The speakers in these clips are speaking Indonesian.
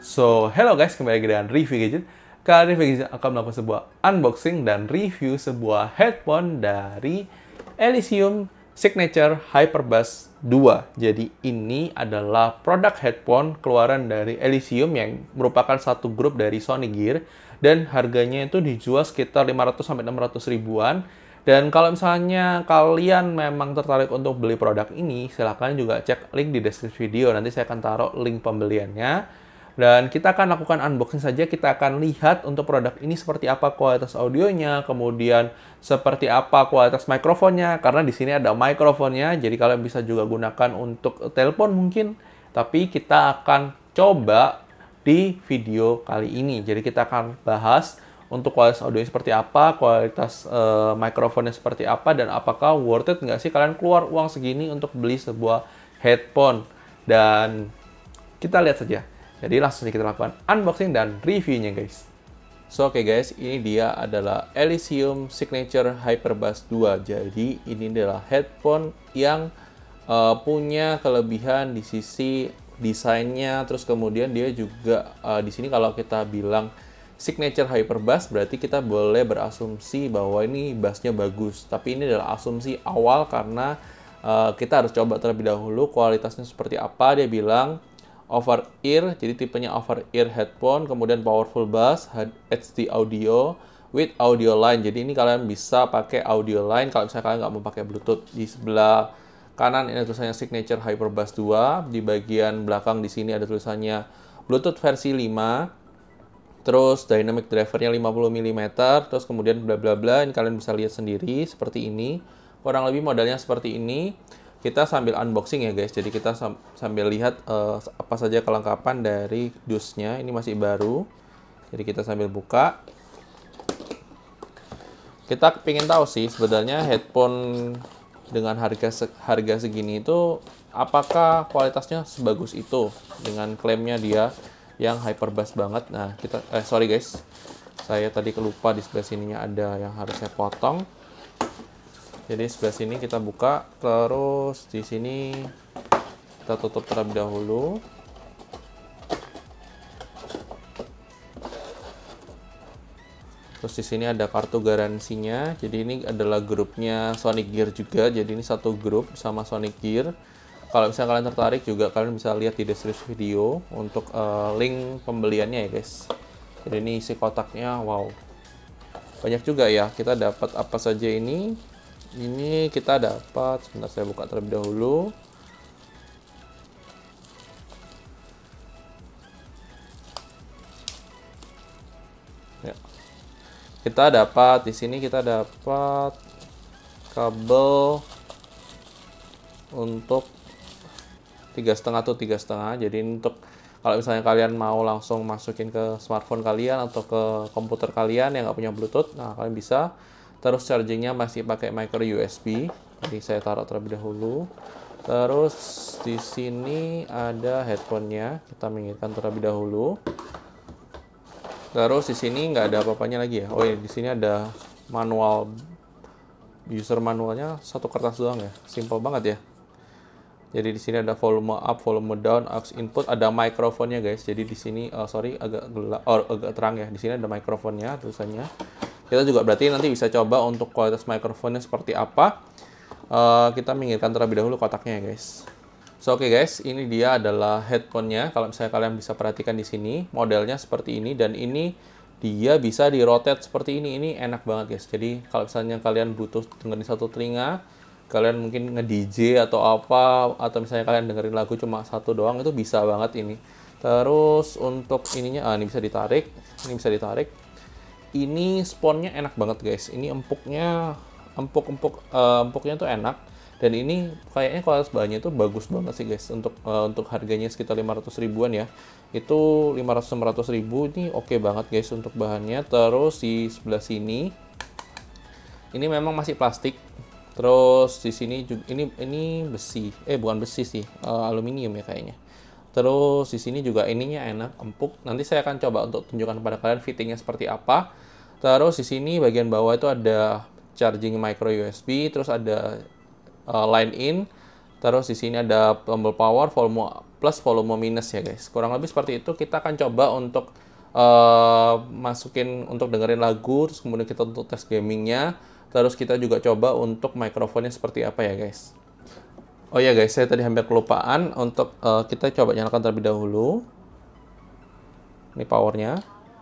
So, hello guys, kembali lagi dengan Review Gadget. Kali ini Review Gadget akan melakukan sebuah unboxing dan review sebuah headphone dari Elysium Signature Hyperbus 2. Jadi ini adalah produk headphone keluaran dari Elysium yang merupakan satu grup dari Sony Gear dan harganya itu dijual sekitar 500 sampai 600 ribuan. Dan kalau misalnya kalian memang tertarik untuk beli produk ini, silahkan juga cek link di deskripsi video. Nanti saya akan taruh link pembeliannya. Dan kita akan lakukan unboxing saja, kita akan lihat untuk produk ini seperti apa kualitas audionya, kemudian seperti apa kualitas mikrofonnya, karena di sini ada mikrofonnya, jadi kalian bisa juga gunakan untuk telepon mungkin, tapi kita akan coba di video kali ini. Jadi kita akan bahas untuk kualitas audionya seperti apa, kualitas uh, mikrofonnya seperti apa, dan apakah worth it nggak sih kalian keluar uang segini untuk beli sebuah headphone. Dan kita lihat saja. Jadi langsung kita lakukan unboxing dan reviewnya guys. So oke okay guys, ini dia adalah Elysium Signature Hyperbus 2. Jadi ini adalah headphone yang uh, punya kelebihan di sisi desainnya, terus kemudian dia juga uh, di sini kalau kita bilang signature hyperbus berarti kita boleh berasumsi bahwa ini bassnya bagus. Tapi ini adalah asumsi awal karena uh, kita harus coba terlebih dahulu kualitasnya seperti apa. Dia bilang over ear, jadi tipenya over ear headphone, kemudian powerful bass, HD audio, with audio line. Jadi ini kalian bisa pakai audio line kalau misalnya kalian nggak mau pakai Bluetooth. Di sebelah kanan ini ada tulisannya Signature Hyper Bass 2, di bagian belakang di sini ada tulisannya Bluetooth versi 5, terus dynamic drivernya 50 mm, terus kemudian bla bla bla, ini kalian bisa lihat sendiri seperti ini. Kurang lebih modalnya seperti ini kita sambil unboxing ya guys. Jadi kita sambil lihat uh, apa saja kelengkapan dari dusnya. Ini masih baru. Jadi kita sambil buka. Kita pengen tahu sih sebenarnya headphone dengan harga se harga segini itu apakah kualitasnya sebagus itu dengan klaimnya dia yang hyper bass banget. Nah, kita eh sorry guys. Saya tadi kelupa di sebelah sininya ada yang harus saya potong jadi sebelah sini kita buka terus di sini kita tutup terlebih dahulu terus di sini ada kartu garansinya jadi ini adalah grupnya Sonic Gear juga jadi ini satu grup sama Sonic Gear kalau misalnya kalian tertarik juga kalian bisa lihat di deskripsi video untuk uh, link pembeliannya ya guys jadi ini isi kotaknya wow banyak juga ya kita dapat apa saja ini ini kita dapat sebentar saya buka terlebih dahulu ya kita dapat di sini kita dapat kabel untuk tiga setengah tuh tiga setengah jadi untuk kalau misalnya kalian mau langsung masukin ke smartphone kalian atau ke komputer kalian yang nggak punya bluetooth nah kalian bisa terus chargingnya masih pakai micro USB jadi saya taruh terlebih dahulu terus di sini ada headphonenya kita minggirkan terlebih dahulu terus di sini nggak ada apa-apanya lagi ya oh ya di sini ada manual user manualnya satu kertas doang ya simple banget ya jadi di sini ada volume up, volume down, aux input, ada mikrofonnya guys. Jadi di sini uh, sorry agak gelap, or, agak terang ya. Di sini ada mikrofonnya tulisannya. Kita juga berarti nanti bisa coba untuk kualitas mikrofonnya seperti apa. Uh, kita minggirkan terlebih dahulu kotaknya ya, guys. So oke okay guys, ini dia adalah headphonenya. Kalau misalnya kalian bisa perhatikan di sini, modelnya seperti ini dan ini dia bisa di rotate seperti ini. Ini enak banget guys. Jadi kalau misalnya kalian butuh dengerin satu telinga, kalian mungkin nge-DJ atau apa atau misalnya kalian dengerin lagu cuma satu doang itu bisa banget ini. Terus untuk ininya ah ini bisa ditarik, ini bisa ditarik ini sponnya enak banget guys ini empuknya empuk empuk uh, empuknya tuh enak dan ini kayaknya kualitas bahannya itu bagus banget sih guys untuk uh, untuk harganya sekitar 500 ribuan ya itu 500 ribu ini oke okay banget guys untuk bahannya terus di sebelah sini ini memang masih plastik terus di sini juga ini ini besi eh bukan besi sih uh, aluminium ya kayaknya Terus di sini juga ininya enak, empuk. Nanti saya akan coba untuk tunjukkan kepada kalian fittingnya seperti apa. Terus di sini bagian bawah itu ada charging micro USB, terus ada uh, line in, terus di sini ada tombol power, volume plus, volume minus ya guys. Kurang lebih seperti itu. Kita akan coba untuk uh, masukin untuk dengerin lagu, terus kemudian kita untuk tes gamingnya. Terus kita juga coba untuk mikrofonnya seperti apa ya guys. Oh ya guys, saya tadi hampir kelupaan untuk uh, kita coba nyalakan terlebih dahulu. Ini powernya.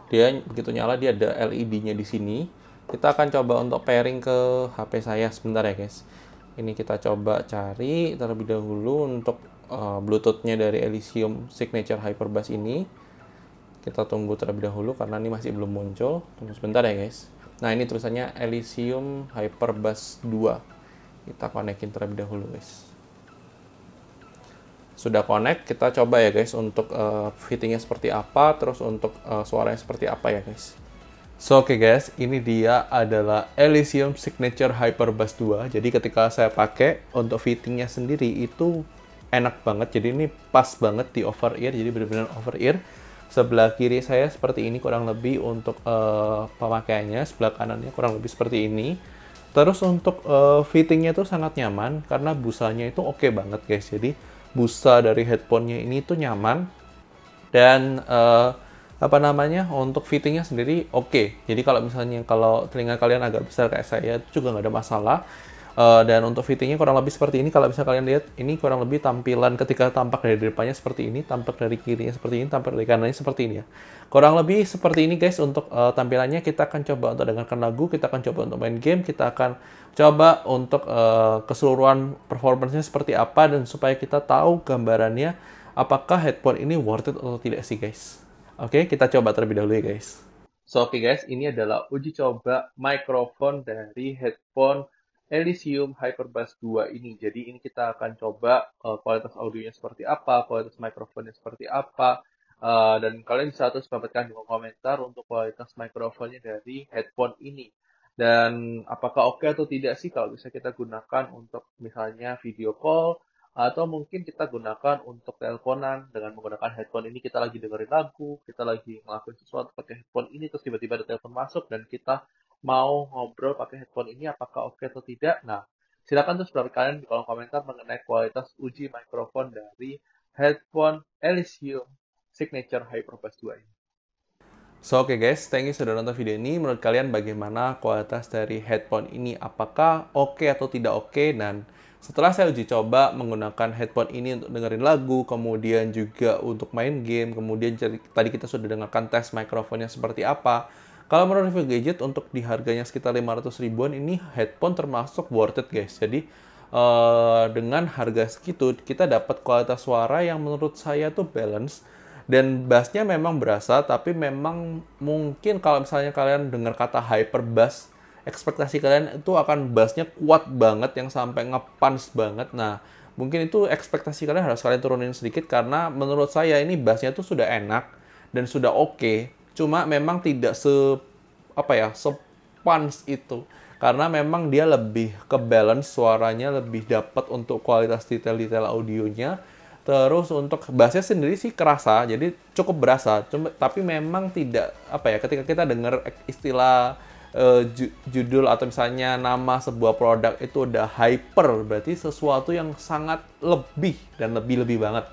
Dia begitu nyala dia ada LED-nya di sini. Kita akan coba untuk pairing ke HP saya sebentar ya guys. Ini kita coba cari terlebih dahulu untuk uh, Bluetooth-nya dari Elysium Signature Hyperbus ini. Kita tunggu terlebih dahulu karena ini masih belum muncul. Tunggu sebentar ya guys. Nah ini tulisannya Elysium Hyperbus 2. Kita konekin terlebih dahulu guys sudah connect kita coba ya guys untuk uh, fittingnya seperti apa terus untuk uh, suaranya seperti apa ya guys So oke okay guys, ini dia adalah Elysium Signature hyper bass 2. Jadi ketika saya pakai untuk fittingnya sendiri itu enak banget. Jadi ini pas banget di over ear, jadi benar-benar over ear. Sebelah kiri saya seperti ini kurang lebih untuk uh, pemakaiannya, sebelah kanannya kurang lebih seperti ini. Terus untuk uh, fittingnya itu sangat nyaman karena busanya itu oke okay banget guys. Jadi busa dari headphone-nya ini tuh nyaman dan uh, apa namanya untuk fittingnya sendiri oke okay. jadi kalau misalnya kalau telinga kalian agak besar kayak saya juga nggak ada masalah Uh, dan untuk fittingnya kurang lebih seperti ini. Kalau bisa kalian lihat, ini kurang lebih tampilan ketika tampak dari depannya seperti ini, tampak dari kirinya seperti ini, tampak dari kanannya seperti ini ya. Kurang lebih seperti ini guys untuk uh, tampilannya. Kita akan coba untuk dengarkan lagu, kita akan coba untuk main game, kita akan coba untuk uh, keseluruhan performancenya seperti apa dan supaya kita tahu gambarannya apakah headphone ini worth it atau tidak sih guys. Oke, okay, kita coba terlebih dahulu ya guys. So, oke okay guys, ini adalah uji coba mikrofon dari headphone Elysium Hyperbus 2 ini. Jadi ini kita akan coba uh, kualitas audionya seperti apa, kualitas mikrofonnya seperti apa, uh, dan kalian bisa terus di komentar untuk kualitas mikrofonnya dari headphone ini. Dan apakah oke okay atau tidak sih kalau bisa kita gunakan untuk misalnya video call, atau mungkin kita gunakan untuk teleponan dengan menggunakan headphone ini kita lagi dengerin lagu, kita lagi ngelakuin sesuatu pakai headphone ini terus tiba-tiba ada telepon masuk dan kita mau ngobrol pakai headphone ini apakah oke okay atau tidak. Nah, silakan terus pendapat kalian di kolom komentar mengenai kualitas uji mikrofon dari headphone Elysium Signature HyperBuss 2 ini. So, oke okay guys, thank you sudah nonton video ini. Menurut kalian bagaimana kualitas dari headphone ini? Apakah oke okay atau tidak oke? Okay? Dan setelah saya uji coba menggunakan headphone ini untuk dengerin lagu, kemudian juga untuk main game, kemudian tadi kita sudah dengarkan tes mikrofonnya seperti apa, kalau menurut review gadget untuk di harganya sekitar 500 ribuan ini headphone termasuk worth it guys. Jadi uh, dengan harga segitu kita dapat kualitas suara yang menurut saya tuh balance dan bassnya memang berasa tapi memang mungkin kalau misalnya kalian dengar kata hyper bass ekspektasi kalian itu akan bassnya kuat banget yang sampai ngepans banget. Nah mungkin itu ekspektasi kalian harus kalian turunin sedikit karena menurut saya ini bassnya tuh sudah enak dan sudah oke okay Cuma memang tidak se apa ya, sepans itu. Karena memang dia lebih ke balance suaranya lebih dapat untuk kualitas detail-detail audionya. Terus untuk bassnya sendiri sih kerasa, jadi cukup berasa. Cuma, tapi memang tidak apa ya, ketika kita dengar istilah uh, ju judul atau misalnya nama sebuah produk itu udah hyper, berarti sesuatu yang sangat lebih dan lebih-lebih banget.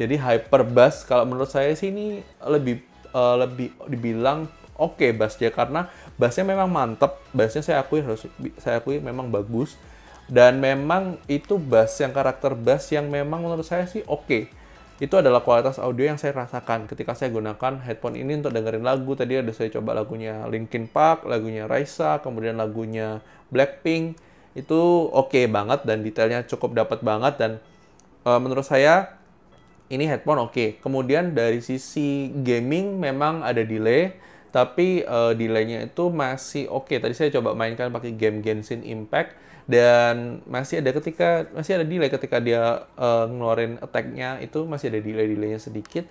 Jadi hyper bass kalau menurut saya sih ini lebih uh, lebih dibilang oke okay bassnya karena bassnya memang mantep bassnya saya akui harus saya akui memang bagus dan memang itu bass yang karakter bass yang memang menurut saya sih oke okay. itu adalah kualitas audio yang saya rasakan ketika saya gunakan headphone ini untuk dengerin lagu tadi ada saya coba lagunya Linkin Park lagunya Raisa kemudian lagunya Blackpink itu oke okay banget dan detailnya cukup dapat banget dan uh, menurut saya ini headphone oke. Okay. Kemudian dari sisi gaming memang ada delay, tapi uh, delaynya itu masih oke. Okay. Tadi saya coba mainkan pakai game Genshin Impact dan masih ada ketika masih ada delay ketika dia uh, ngeluarin attack-nya itu masih ada delay-delaynya sedikit.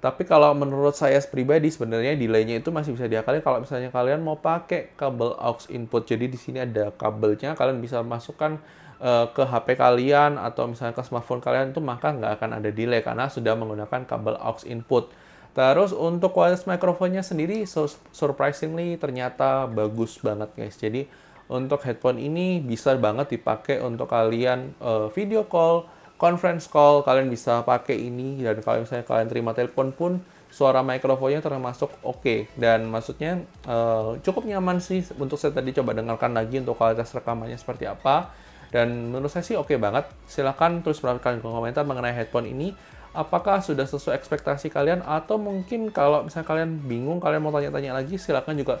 Tapi kalau menurut saya pribadi sebenarnya delaynya itu masih bisa diakali kalau misalnya kalian mau pakai kabel aux input. Jadi di sini ada kabelnya, kalian bisa masukkan Eh, ke HP kalian atau misalnya ke smartphone kalian itu maka nggak akan ada delay karena sudah menggunakan kabel aux input. Terus untuk kualitas mikrofonnya sendiri surprisingly ternyata bagus banget guys. Jadi untuk headphone ini bisa banget dipakai untuk kalian uh, video call, conference call, kalian bisa pakai ini dan kalau misalnya kalian terima telepon pun suara mikrofonnya termasuk oke okay. dan maksudnya uh, cukup nyaman sih untuk saya tadi coba dengarkan lagi untuk kualitas rekamannya seperti apa. Dan menurut saya sih oke okay banget. Silahkan terus kolom komentar mengenai headphone ini. Apakah sudah sesuai ekspektasi kalian? Atau mungkin kalau misalnya kalian bingung, kalian mau tanya-tanya lagi, silahkan juga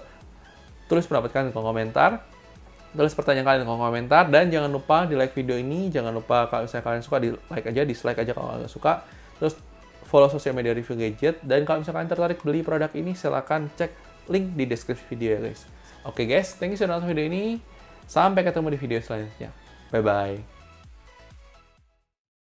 tulis mendapatkan komentar. Tulis pertanyaan kalian di kolom komentar. Dan jangan lupa di like video ini. Jangan lupa kalau misalnya kalian suka, di like aja, dislike aja kalau nggak suka. Terus follow sosial media review gadget. Dan kalau misalnya kalian tertarik beli produk ini, silahkan cek link di deskripsi video ya guys. Oke okay guys, thank you sudah nonton video ini. Sampai ketemu di video selanjutnya. Bye bye.